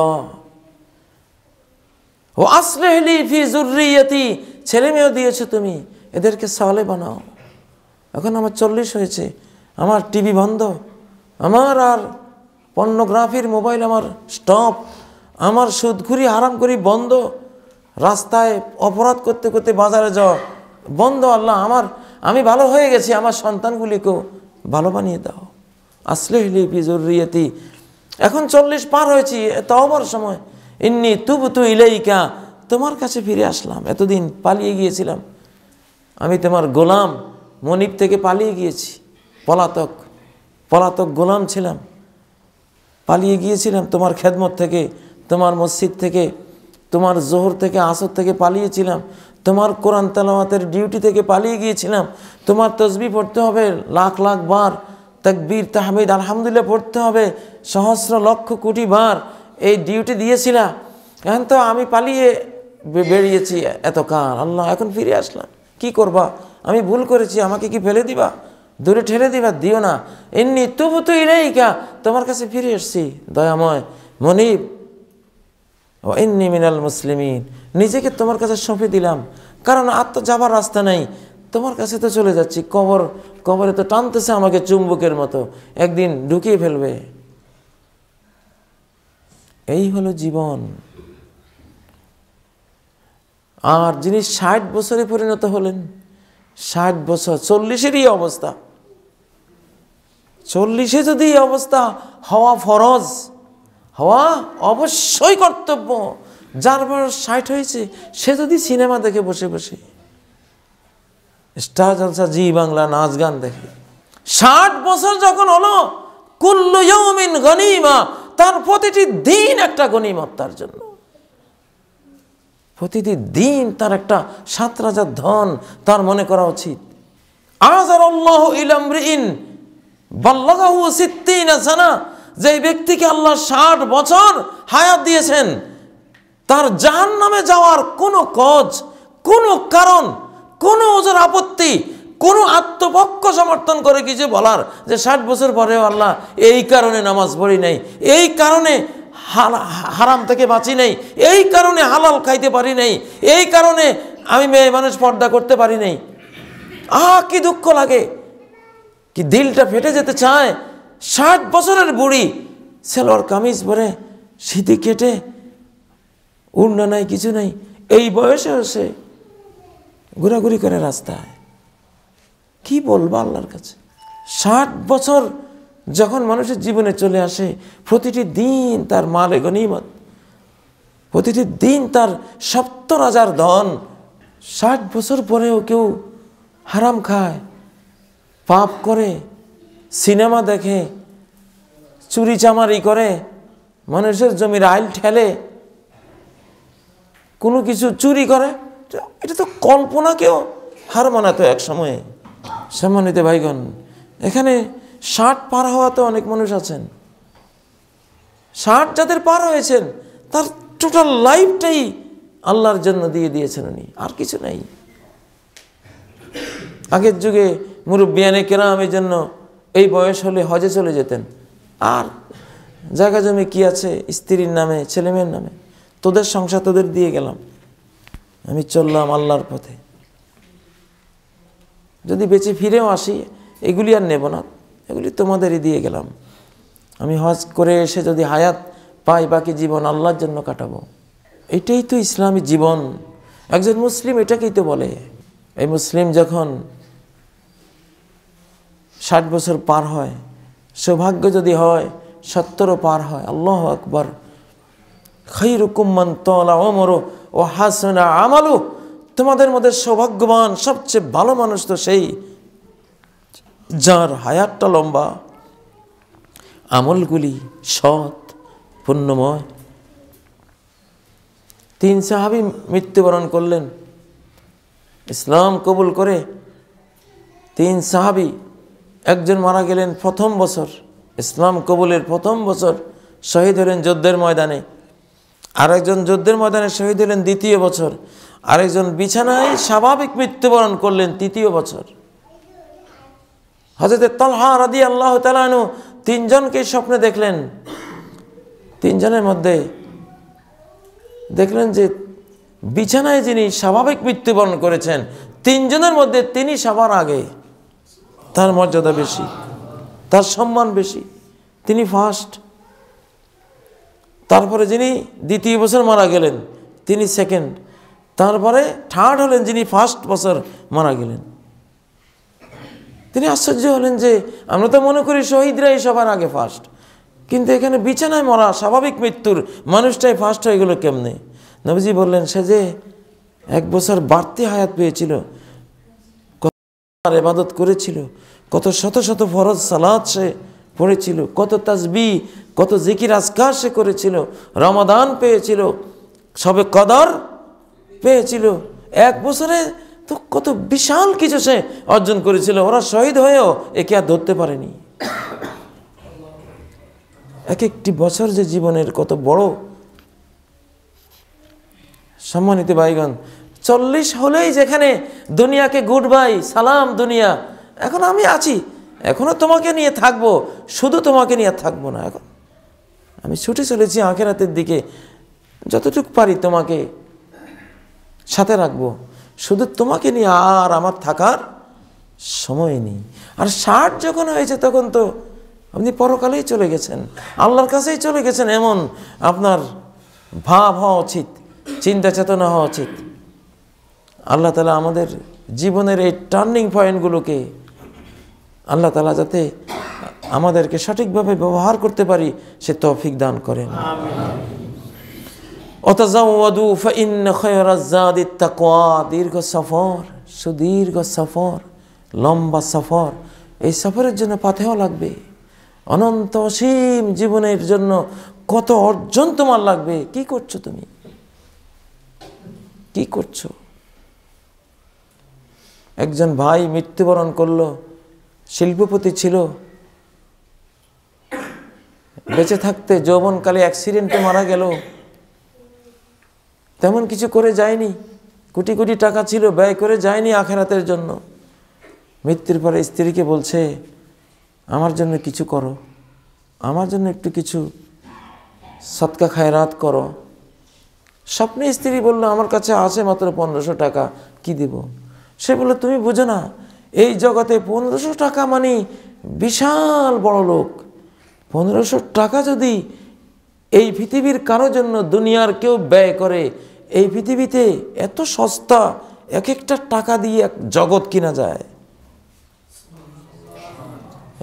ও আসলেহলি ফি জুরিয়তি ছেলে মেয়েও দিয়েছো তুমি এদেরকে সলে বানাও এখন আমার চল্লিশ হয়েছে আমার টিভি বন্ধ আমার আর পর্নোগ্রাফির মোবাইল আমার স্টপ আমার সুদঘুরি হারাম করি বন্ধ রাস্তায় অপরাধ করতে করতে বাজারে যাও বন্ধ আল্লাহ আমার আমি ভালো হয়ে গেছি আমার সন্তানগুলিকেও ভালো বানিয়ে দাও আসলে লিপি জরুরিয়াতি এখন চল্লিশ পার হয়েছি এত অবর সময় ইন্নি তু ইলেইকা তোমার কাছে ফিরে আসলাম এতদিন পালিয়ে গিয়েছিলাম আমি তোমার গোলাম মনিপ থেকে পালিয়ে গিয়েছি পলাতক পলাতক গোলাম ছিলাম পালিয়ে গিয়েছিলাম তোমার খেদমত থেকে তোমার মসজিদ থেকে তোমার জোহর থেকে আসর থেকে পালিয়েছিলাম তোমার কোরআন তালামাতের ডিউটি থেকে পালিয়ে গিয়েছিলাম তোমার তসবি পড়তে হবে লাখ লাখ বার তাকবীর তাহমিদ আলহামদুলিল্লাহ পড়তে হবে সহস্র লক্ষ কোটি বার এই ডিউটি দিয়েছিলাম এখন তো আমি পালিয়ে বেরিয়েছি এত কাল আল্লাহ এখন ফিরে আসলাম কি করবা আমি ভুল করেছি আমাকে কি ফেলে দিবা দূরে ঠেলে দিবা দিও না এমনি তবু তো ইলাইকা তোমার কাছে ফিরে এসছি দয়াময় মনিব ও ইন্নি মিনাল মুসলিমিন নিজেকে তোমার কাছে সঁপে দিলাম কারণ আর তো যাবার রাস্তা নাই তোমার কাছে তো চলে যাচ্ছি কবর কবরে তো টানতেছে আমাকে চুম্বকের মতো একদিন ঢুকিয়ে ফেলবে এই হলো জীবন আর যিনি ষাট বছরে পরিণত হলেন ষাট বছর চল্লিশেরই অবস্থা চল্লিশে যদি অবস্থা হওয়া ফরজ হওয়া অবশ্যই কর্তব্য যার বয়স ষাট হয়েছে সে যদি সিনেমা দেখে বসে বসে স্টার জলসা জি বাংলা নাচ গান দেখে ষাট বছর যখন হলো কুল্লু ইয়মিন গনিমা তার প্রতিটি দিন একটা গনিমত তার জন্য প্রতিটি দিন তার একটা সাত রাজার ধন তার মনে করা উচিত আজ আর অল্লাহ ইলাম বল্লাহ সিদ্দিন জানা যে ব্যক্তিকে আল্লাহ ষাট বছর হায়াত দিয়েছেন তার জাহান নামে যাওয়ার কোনো কজ কোনো কারণ কোনো ওজোর আপত্তি কোনো আত্মপক্ষ সমর্থন করে কিছু বলার যে ষাট বছর পরেও আল্লাহ এই কারণে নামাজ পড়ি নাই এই কারণে হারাম থেকে বাঁচি নাই এই কারণে হালাল খাইতে পারি নাই এই কারণে আমি মেয়ে মানুষ পর্দা করতে পারি নাই আহ কি দুঃখ লাগে কি দিলটা ফেটে যেতে চায় ষাট বছরের বুড়ি সেলোয়ার কামিজ পরে সিঁথি কেটে উন্না নাই কিছু নাই এই বয়সে সে ঘোরাঘুরি করে রাস্তায় কি বলবো আল্লাহর কাছে ষাট বছর যখন মানুষের জীবনে চলে আসে প্রতিটি দিন তার মালে গনিমত প্রতিটি দিন তার সত্তর হাজার ধন ষাট বছর পরেও কেউ হারাম খায় পাপ করে সিনেমা দেখে চুরি চামারি করে মানুষের জমির আইল ঠেলে কোনো কিছু চুরি করে এটা তো কল্পনাকেও হার মানাতো এক সময়ে সম্মানিত ভাইগণ এখানে ষাট পার হওয়াতে অনেক মানুষ আছেন ষাট যাদের পার হয়েছেন তার টোটাল লাইফটাই আল্লাহর জন্য দিয়ে দিয়েছেন উনি আর কিছু নাই আগের যুগে মুরব্বিয়ানে কেরাম এই জন্য এই বয়স হলে হজে চলে যেতেন আর জায়গা জমি কি আছে স্ত্রীর নামে ছেলে মেয়ের নামে তোদের সংসার তোদের দিয়ে গেলাম আমি চললাম আল্লাহর পথে যদি বেঁচে ফিরেও আসি এগুলি আর নেব না এগুলি তোমাদেরই দিয়ে গেলাম আমি হজ করে এসে যদি হায়াত পাই বাকি জীবন আল্লাহর জন্য কাটাবো এটাই তো ইসলামী জীবন একজন মুসলিম এটাকেই তো বলে এই মুসলিম যখন ষাট বছর পার হয় সৌভাগ্য যদি হয় সত্তরও পার হয় আল্লাহ আকবর খাই রুকুম্মান ও অমরো ও হাসনা আমালু তোমাদের মধ্যে সৌভাগ্যবান সবচেয়ে ভালো মানুষ তো সেই যার হায়াতটা লম্বা আমলগুলি সৎ পুণ্যময় তিন সাহাবি মৃত্যুবরণ করলেন ইসলাম কবুল করে তিন সাহাবি একজন মারা গেলেন প্রথম বছর ইসলাম কবুলের প্রথম বছর শহীদ হলেন যুদ্ধের ময়দানে আরেকজন যুদ্ধের ময়দানে শহীদ হলেন দ্বিতীয় বছর আরেকজন বিছানায় স্বাভাবিক মৃত্যুবরণ করলেন তৃতীয় বছর হজরত তলহা রাদি আল্লাহ তালু তিনজনকে স্বপ্নে দেখলেন তিনজনের মধ্যে দেখলেন যে বিছানায় যিনি স্বাভাবিক মৃত্যুবরণ করেছেন তিনজনের মধ্যে তিনি সবার আগে তার মর্যাদা বেশি তার সম্মান বেশি তিনি ফার্স্ট তারপরে যিনি দ্বিতীয় বছর মারা গেলেন তিনি সেকেন্ড তারপরে থার্ড হলেন যিনি ফার্স্ট বছর মারা গেলেন তিনি আশ্চর্য হলেন যে আমরা তো মনে করি শহীদরাই সবার আগে ফার্স্ট কিন্তু এখানে বিছানায় মরা স্বাভাবিক মৃত্যুর মানুষটাই ফার্স্ট হয়ে গেল কেমনে নবীজি বললেন সে যে এক বছর বাড়তি হায়াত পেয়েছিল তার এবাদত করেছিল কত শত শত ফরজ সালাদ সে পড়েছিল কত তাজবি কত জিকির আজকার সে করেছিল রমাদান পেয়েছিল সবে কদর পেয়েছিল এক বছরে তো কত বিশাল কিছু সে অর্জন করেছিল ওরা শহীদ হয়েও একে আর ধরতে পারেনি এক একটি বছর যে জীবনের কত বড় সম্মানিত বাইগণ চল্লিশ হলেই যেখানে দুনিয়াকে গুড বাই সালাম দুনিয়া এখন আমি আছি এখনও তোমাকে নিয়ে থাকবো শুধু তোমাকে নিয়ে থাকব না এখন আমি ছুটে চলেছি হাতের দিকে যতটুক পারি তোমাকে সাথে রাখবো শুধু তোমাকে নিয়ে আর আমার থাকার সময় নেই আর ষাট যখন হয়েছে তখন তো আপনি পরকালেই চলে গেছেন আল্লাহর কাছেই চলে গেছেন এমন আপনার ভাব হওয়া উচিত চিন্তা চেতনা হওয়া উচিত আল্লাহ তালা আমাদের জীবনের এই টার্নিং পয়েন্টগুলোকে আল্লাহ তালা যাতে আমাদেরকে সঠিকভাবে ব্যবহার করতে পারি সে তৌফিক দান করেন দীর্ঘ সফর সুদীর্ঘ সফর লম্বা সফর এই সফরের জন্য পাথেও লাগবে অনন্ত অসীম জীবনের জন্য কত অর্জন তোমার লাগবে কি করছো তুমি কি করছো একজন ভাই মৃত্যুবরণ করল শিল্পপতি ছিল বেঁচে থাকতে যৌবনকালে অ্যাক্সিডেন্টে মারা গেল তেমন কিছু করে যায়নি কোটি কোটি টাকা ছিল ব্যয় করে যায়নি আখেরাতের জন্য মৃত্যুর পরে স্ত্রীকে বলছে আমার জন্য কিছু করো আমার জন্য একটু কিছু সৎকা খায়রাত করো স্বপ্নে স্ত্রী বলল আমার কাছে আছে মাত্র পনেরোশো টাকা কি দেবো সে বলে তুমি বুঝো না এই জগতে পনেরোশো টাকা মানে বিশাল বড় লোক পনেরোশো টাকা যদি এই পৃথিবীর কারো জন্য দুনিয়ার কেউ ব্যয় করে এই পৃথিবীতে এত সস্তা এক একটা টাকা দিয়ে এক জগৎ কিনা যায়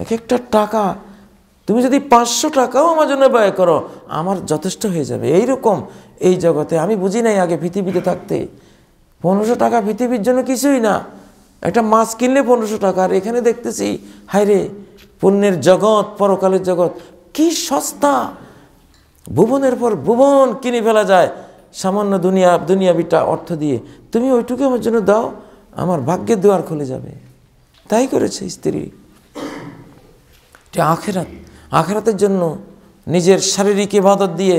এক একটা টাকা তুমি যদি পাঁচশো টাকাও আমার জন্য ব্যয় করো আমার যথেষ্ট হয়ে যাবে এইরকম এই জগতে আমি বুঝি নাই আগে পৃথিবীতে থাকতে পনেরোশো টাকা পৃথিবীর জন্য কিছুই না একটা মাছ কিনলে পনেরোশো টাকা আর এখানে দেখতেছি হায়রে পুণ্যের জগৎ পরকালের জগৎ কি সস্তা ভুবনের পর ভুবন কিনে ফেলা যায় সামান্য দুনিয়া দুনিয়াবিটা অর্থ দিয়ে তুমি ওইটুকু আমার জন্য দাও আমার ভাগ্যের দুয়ার খুলে যাবে তাই করেছে স্ত্রী এটা আখেরাত আখেরাতের জন্য নিজের শারীরিক ইবাদত দিয়ে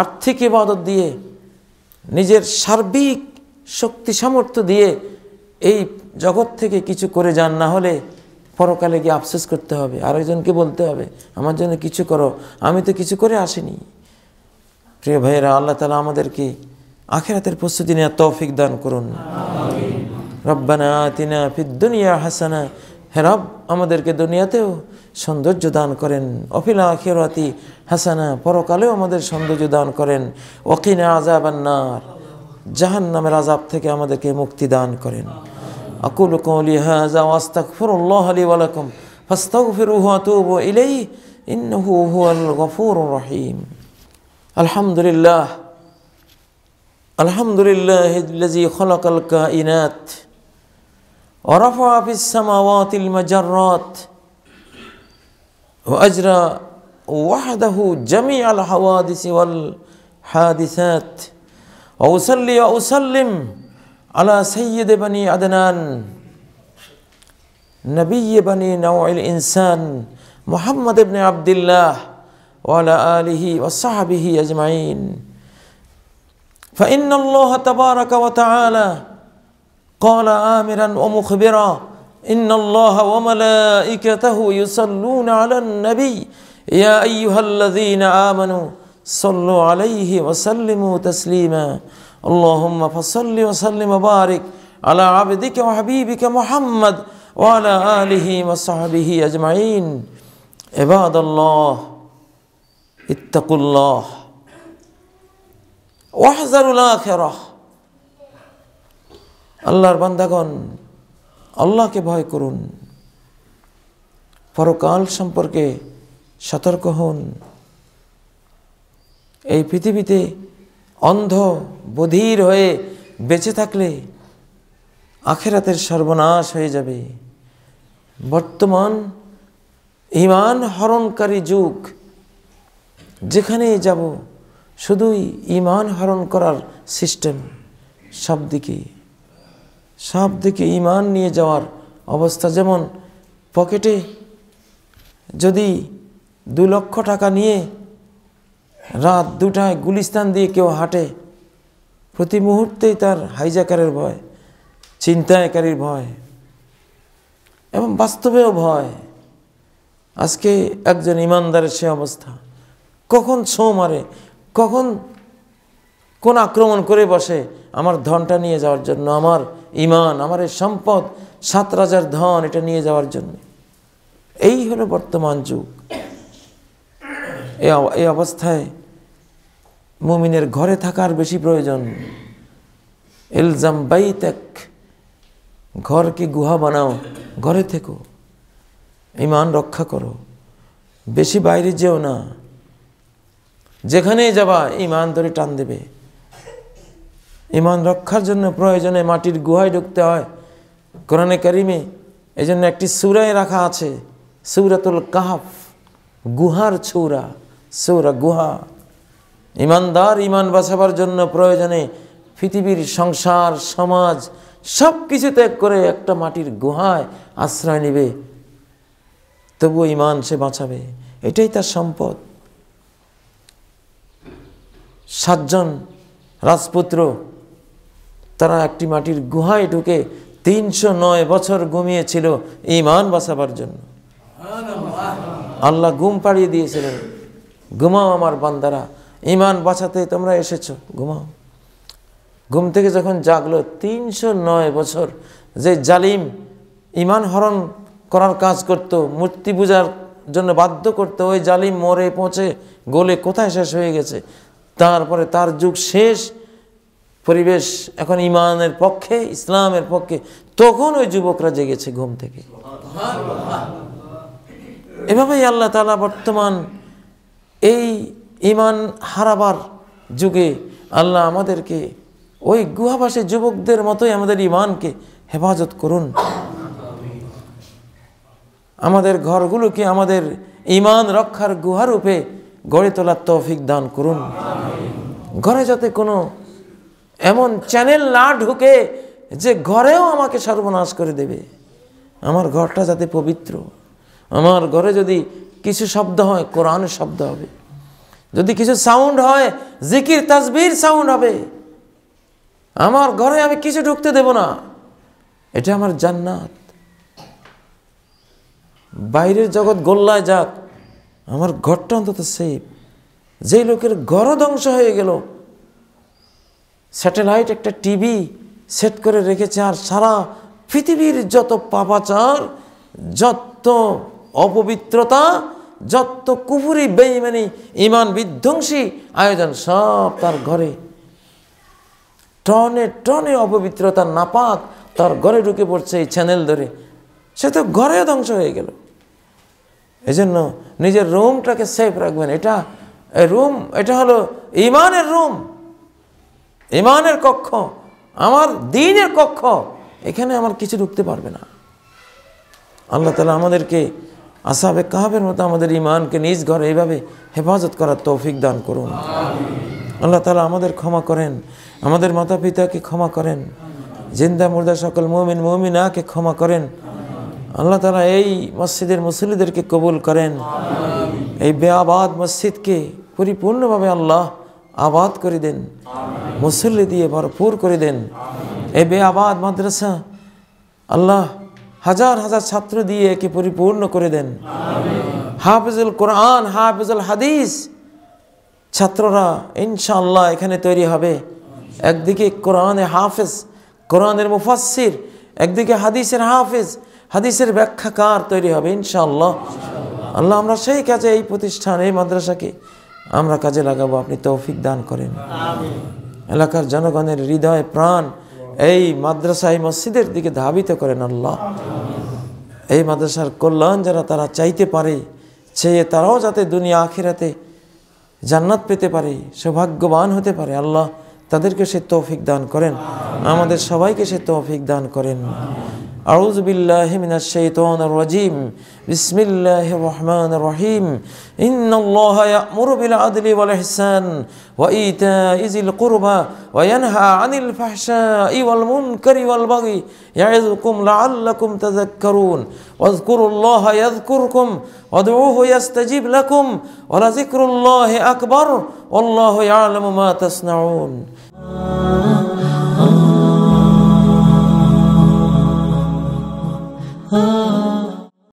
আর্থিক ইবাদত দিয়ে নিজের সার্বিক শক্তি সামর্থ্য দিয়ে এই জগৎ থেকে কিছু করে যান না হলে পরকালে গিয়ে আফসোস করতে হবে আরেকজনকে বলতে হবে আমার জন্য কিছু করো আমি তো কিছু করে আসিনি প্রিয় ভাইয়েরা আল্লাহ তালা আমাদেরকে আখেরাতের প্রস্তুতি নেওয়া তৌফিক দান করুন রব্বানা তিনা দুনিয়া হাসানা হে রব আমাদেরকে দুনিয়াতেও সৌন্দর্য দান করেন অফিলা আখিরাতি হাসানা পরকালেও আমাদের সৌন্দর্য দান করেন ওকিনা আজাবান্নার জাহান্নামের আযাব থেকে আমাদেরকে মুক্তি দান করেন اقول قولي هذا واستغفر الله لي ولكم فاستغفروه وتوبوا اليه انه هو الغفور الرحيم الحمد لله الحمد لله الذي خلق الكائنات ورفع في السماوات المجرات واجرى وحده جميع الحوادث والحادثات وأصلي وأسلم على سيد بني عدنان نبي بني نوع الإنسان محمد بن عبد الله وعلى آله وصحبه أجمعين فإن الله تبارك وتعالى قال آمرا ومخبرا إن الله وملائكته يصلون على النبي يا أيها الذين آمنوا صلوا عليه وسلموا تسليما اللهم فصل وسلم وبارك على عبدك وحبيبك محمد وعلى آله وصحبه أجمعين عباد الله اتقوا الله واحذروا الآخرة আল্লাহর বান্দাগণ আল্লাহকে ভয় করুন পরকাল সম্পর্কে সতর্ক হন এই পৃথিবীতে অন্ধ বধির হয়ে বেঁচে থাকলে আখেরাতের সর্বনাশ হয়ে যাবে বর্তমান ইমান হরণকারী যুগ যেখানে যাব শুধুই ইমান হরণ করার সিস্টেম সব দিকে সব দিকে ইমান নিয়ে যাওয়ার অবস্থা যেমন পকেটে যদি দু লক্ষ টাকা নিয়ে রাত দুটায় গুলিস্তান দিয়ে কেউ হাঁটে প্রতি মুহূর্তেই তার হাইজাকারের ভয় চিন্তায়কারীর ভয় এবং বাস্তবেও ভয় আজকে একজন ইমানদারের সে অবস্থা কখন ছো মারে কখন কোন আক্রমণ করে বসে আমার ধনটা নিয়ে যাওয়ার জন্য আমার ইমান আমার এই সম্পদ সাত রাজার ধন এটা নিয়ে যাওয়ার জন্য এই হলো বর্তমান যুগ এই অবস্থায় মুমিনের ঘরে থাকার বেশি প্রয়োজন এলজাম বাইতেক ঘরকে গুহা বানাও ঘরে থেকো ইমান রক্ষা করো বেশি বাইরে যেও না যেখানেই যাবা ইমান ধরে টান দেবে ইমান রক্ষার জন্য প্রয়োজনে মাটির গুহায় ঢুকতে হয় কোরআনে কারিমে এই জন্য একটি সুরায় রাখা আছে সৌরাতুল কাহাফ গুহার ছৌরা সৌরা গুহা ইমানদার ইমান বাঁচাবার জন্য প্রয়োজনে পৃথিবীর সংসার সমাজ সব কিছু ত্যাগ করে একটা মাটির গুহায় আশ্রয় নেবে তবুও ইমান সে বাঁচাবে এটাই তার সম্পদ সাতজন রাজপুত্র তারা একটি মাটির গুহায় ঢুকে তিনশো নয় বছর ঘুমিয়েছিল ইমান বাঁচাবার জন্য আল্লাহ ঘুম পাড়িয়ে দিয়েছিলেন ঘুমাও আমার বান্দারা ইমান বাঁচাতে তোমরা এসেছো ঘুমাও ঘুম থেকে যখন জাগলো তিনশো নয় বছর যে জালিম ইমান হরণ করার কাজ করত মূর্তি পূজার জন্য বাধ্য করতে ওই জালিম মরে পৌঁছে গোলে কোথায় শেষ হয়ে গেছে তারপরে তার যুগ শেষ পরিবেশ এখন ইমানের পক্ষে ইসলামের পক্ষে তখন ওই যুবকরা জেগেছে ঘুম থেকে এভাবেই আল্লাহ তালা বর্তমান এই ইমান হারাবার যুগে আল্লাহ আমাদেরকে ওই গুহাবাসী যুবকদের মতোই আমাদের ইমানকে হেফাজত করুন আমাদের ঘরগুলোকে আমাদের ইমান রক্ষার গুহারূপে গড়ে তোলার তৌফিক দান করুন ঘরে যাতে কোনো এমন চ্যানেল না ঢুকে যে ঘরেও আমাকে সর্বনাশ করে দেবে আমার ঘরটা যাতে পবিত্র আমার ঘরে যদি কিছু শব্দ হয় কোরআন শব্দ হবে যদি কিছু সাউন্ড হয় জিকির তাজবির সাউন্ড হবে আমার ঘরে আমি কিছু ঢুকতে দেব না এটা আমার জান্নাত বাইরের জগৎ গোল্লায় যাক আমার ঘরটা অন্তত সেফ যেই লোকের ঘরও ধ্বংস হয়ে গেল স্যাটেলাইট একটা টিভি সেট করে রেখেছে আর সারা পৃথিবীর যত পাপাচার যত অপবিত্রতা যত কুফুরি বেইমানি ইমান বিধ্বংসী আয়োজন সব তার ঘরে টনে টনে অপবিত্রতা নাপাক তার ঘরে ঢুকে পড়ছে এই চ্যানেল ধরে সে তো ঘরে ধ্বংস হয়ে গেল এই জন্য নিজের রুমটাকে সেফ রাখবেন এটা রুম এটা হলো ইমানের রুম ইমানের কক্ষ আমার দিনের কক্ষ এখানে আমার কিছু ঢুকতে পারবে না আল্লাহ তালা আমাদেরকে আসাবে কাহাবের মতো আমাদের ইমানকে নিজ ঘরে এইভাবে হেফাজত করার তৌফিক দান করুন আল্লাহ তালা আমাদের ক্ষমা করেন আমাদের মাতা পিতাকে ক্ষমা করেন জিন্দা মুর্দা সকল মমিন মমিনাকে ক্ষমা করেন আল্লাহ তালা এই মসজিদের মুসলিদেরকে কবুল করেন এই বেআবাদ মসজিদকে পরিপূর্ণভাবে আল্লাহ আবাদ করে দেন মুসল্লি দিয়ে ভরপুর করে দেন এই বেআবাদ মাদ্রাসা আল্লাহ হাজার হাজার ছাত্র দিয়ে একে পরিপূর্ণ করে দেন হাফিজুল কোরআন হাফিজুল হাদিস ছাত্ররা ইনশাল্লাহ এখানে তৈরি হবে একদিকে কোরআনে হাফেজ কোরআনের মুফাসির একদিকে হাদিসের হাফেজ হাদিসের ব্যাখ্যাকার তৈরি হবে ইনশাআল্লাহ আল্লাহ আমরা সেই কাজে এই প্রতিষ্ঠান এই মাদ্রাসাকে আমরা কাজে লাগাবো আপনি তৌফিক দান করেন এলাকার জনগণের হৃদয় প্রাণ এই এই মসজিদের দিকে ধাবিত করেন আল্লাহ এই মাদ্রাসার কল্যাণ যারা তারা চাইতে পারে চেয়ে তারাও যাতে দুনিয়া আখিরাতে জান্নাত পেতে পারে সৌভাগ্যবান হতে পারে আল্লাহ তাদেরকে সে তৌফিক দান করেন আমাদের সবাইকে সে তৌফিক দান করেন আউজবিল্লাহমিনা শৈতন রাজিম بسم الله الرحمن الرحيم إن الله يأمر بالعدل والإحسان وإيتاء ذي القربى وينهى عن الفحشاء والمنكر والبغي يعظكم لعلكم تذكرون واذكروا الله يذكركم وادعوه يستجيب لكم ولذكر الله أكبر والله يعلم ما تصنعون Oh